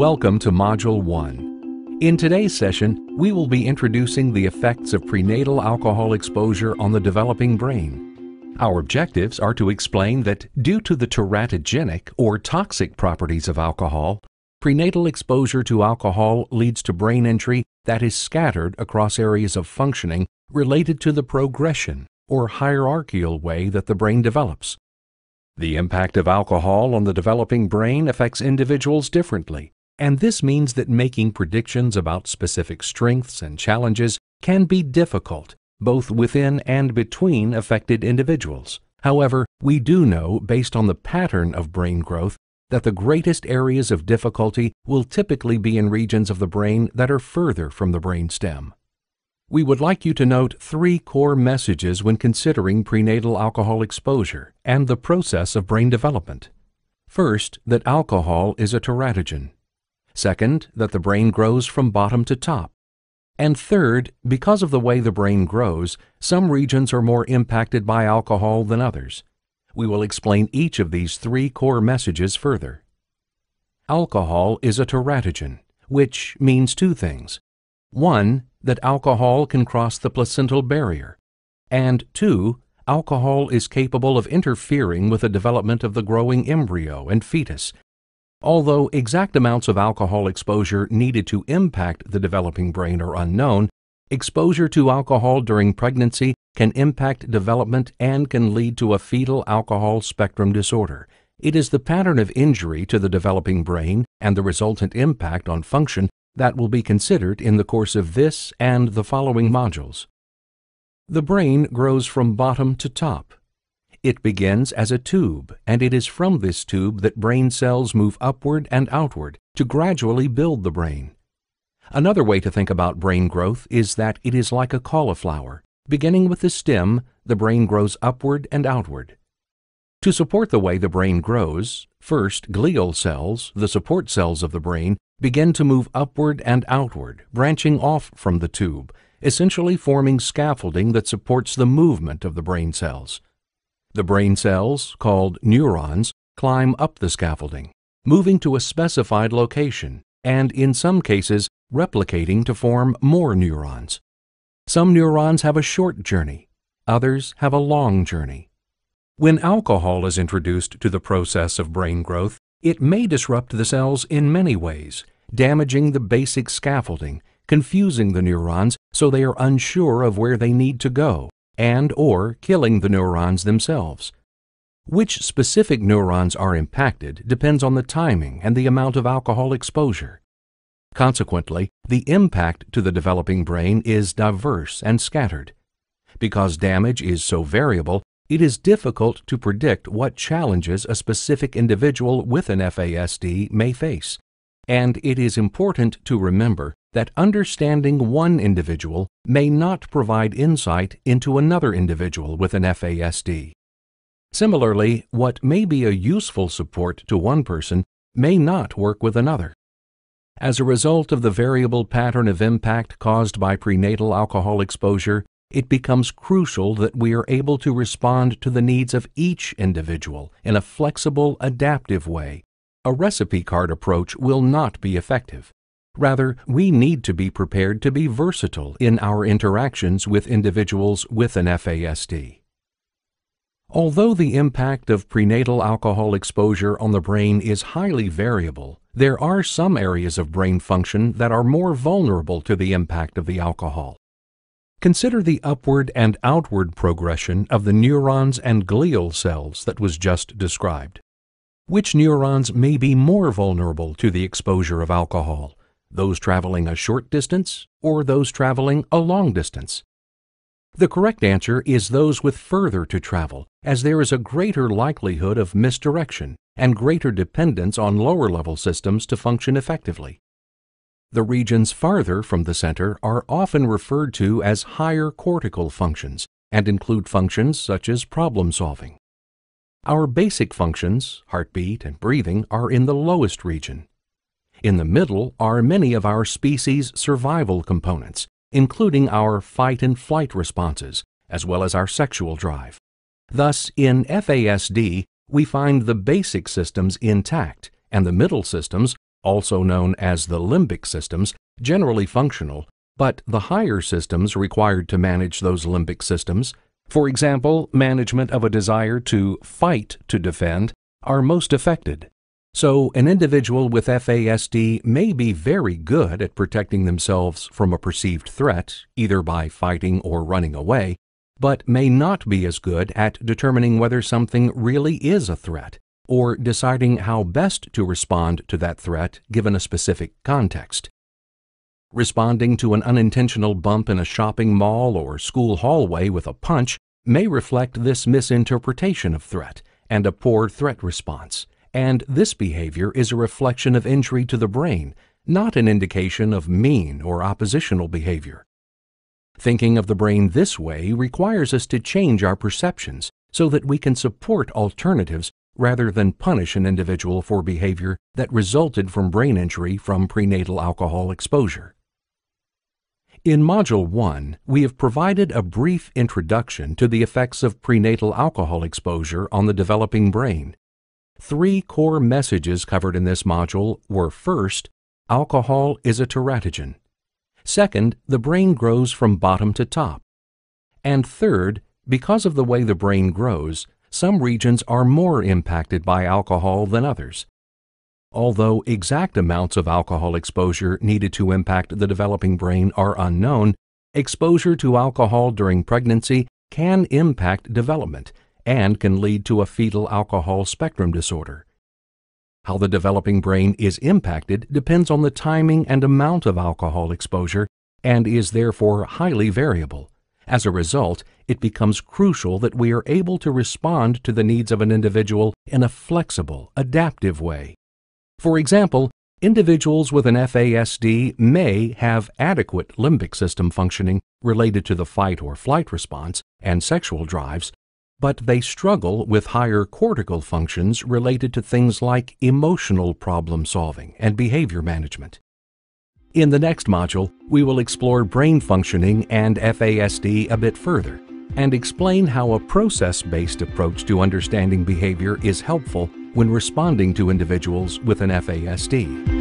Welcome to Module 1. In today's session, we will be introducing the effects of prenatal alcohol exposure on the developing brain. Our objectives are to explain that due to the teratogenic or toxic properties of alcohol, prenatal exposure to alcohol leads to brain injury that is scattered across areas of functioning related to the progression or hierarchical way that the brain develops. The impact of alcohol on the developing brain affects individuals differently, and this means that making predictions about specific strengths and challenges can be difficult, both within and between affected individuals. However, we do know, based on the pattern of brain growth, that the greatest areas of difficulty will typically be in regions of the brain that are further from the brain stem. We would like you to note three core messages when considering prenatal alcohol exposure and the process of brain development. First, that alcohol is a teratogen, Second, that the brain grows from bottom to top. And third, because of the way the brain grows, some regions are more impacted by alcohol than others. We will explain each of these three core messages further. Alcohol is a teratogen, which means two things. One, that alcohol can cross the placental barrier. And two, alcohol is capable of interfering with the development of the growing embryo and fetus Although exact amounts of alcohol exposure needed to impact the developing brain are unknown, exposure to alcohol during pregnancy can impact development and can lead to a fetal alcohol spectrum disorder. It is the pattern of injury to the developing brain and the resultant impact on function that will be considered in the course of this and the following modules. The brain grows from bottom to top it begins as a tube, and it is from this tube that brain cells move upward and outward to gradually build the brain. Another way to think about brain growth is that it is like a cauliflower. Beginning with the stem, the brain grows upward and outward. To support the way the brain grows, first glial cells, the support cells of the brain, begin to move upward and outward, branching off from the tube, essentially forming scaffolding that supports the movement of the brain cells. The brain cells, called neurons, climb up the scaffolding, moving to a specified location and, in some cases, replicating to form more neurons. Some neurons have a short journey, others have a long journey. When alcohol is introduced to the process of brain growth, it may disrupt the cells in many ways, damaging the basic scaffolding, confusing the neurons so they are unsure of where they need to go, and or killing the neurons themselves. Which specific neurons are impacted depends on the timing and the amount of alcohol exposure. Consequently, the impact to the developing brain is diverse and scattered. Because damage is so variable, it is difficult to predict what challenges a specific individual with an FASD may face, and it is important to remember that understanding one individual may not provide insight into another individual with an FASD. Similarly, what may be a useful support to one person may not work with another. As a result of the variable pattern of impact caused by prenatal alcohol exposure, it becomes crucial that we are able to respond to the needs of each individual in a flexible, adaptive way. A recipe card approach will not be effective. Rather, we need to be prepared to be versatile in our interactions with individuals with an FASD. Although the impact of prenatal alcohol exposure on the brain is highly variable, there are some areas of brain function that are more vulnerable to the impact of the alcohol. Consider the upward and outward progression of the neurons and glial cells that was just described. Which neurons may be more vulnerable to the exposure of alcohol, those traveling a short distance or those traveling a long distance? The correct answer is those with further to travel, as there is a greater likelihood of misdirection and greater dependence on lower level systems to function effectively. The regions farther from the center are often referred to as higher cortical functions and include functions such as problem solving. Our basic functions, heartbeat and breathing, are in the lowest region, in the middle are many of our species' survival components, including our fight and flight responses, as well as our sexual drive. Thus, in FASD, we find the basic systems intact and the middle systems, also known as the limbic systems, generally functional, but the higher systems required to manage those limbic systems, for example, management of a desire to fight to defend, are most affected. So, an individual with FASD may be very good at protecting themselves from a perceived threat, either by fighting or running away, but may not be as good at determining whether something really is a threat or deciding how best to respond to that threat given a specific context. Responding to an unintentional bump in a shopping mall or school hallway with a punch may reflect this misinterpretation of threat and a poor threat response and this behavior is a reflection of injury to the brain, not an indication of mean or oppositional behavior. Thinking of the brain this way requires us to change our perceptions so that we can support alternatives rather than punish an individual for behavior that resulted from brain injury from prenatal alcohol exposure. In Module 1, we have provided a brief introduction to the effects of prenatal alcohol exposure on the developing brain Three core messages covered in this module were first, alcohol is a teratogen. Second, the brain grows from bottom to top. And third, because of the way the brain grows, some regions are more impacted by alcohol than others. Although exact amounts of alcohol exposure needed to impact the developing brain are unknown, exposure to alcohol during pregnancy can impact development and can lead to a fetal alcohol spectrum disorder. How the developing brain is impacted depends on the timing and amount of alcohol exposure and is therefore highly variable. As a result, it becomes crucial that we are able to respond to the needs of an individual in a flexible, adaptive way. For example, individuals with an FASD may have adequate limbic system functioning related to the fight or flight response and sexual drives, but they struggle with higher cortical functions related to things like emotional problem solving and behavior management. In the next module, we will explore brain functioning and FASD a bit further and explain how a process-based approach to understanding behavior is helpful when responding to individuals with an FASD.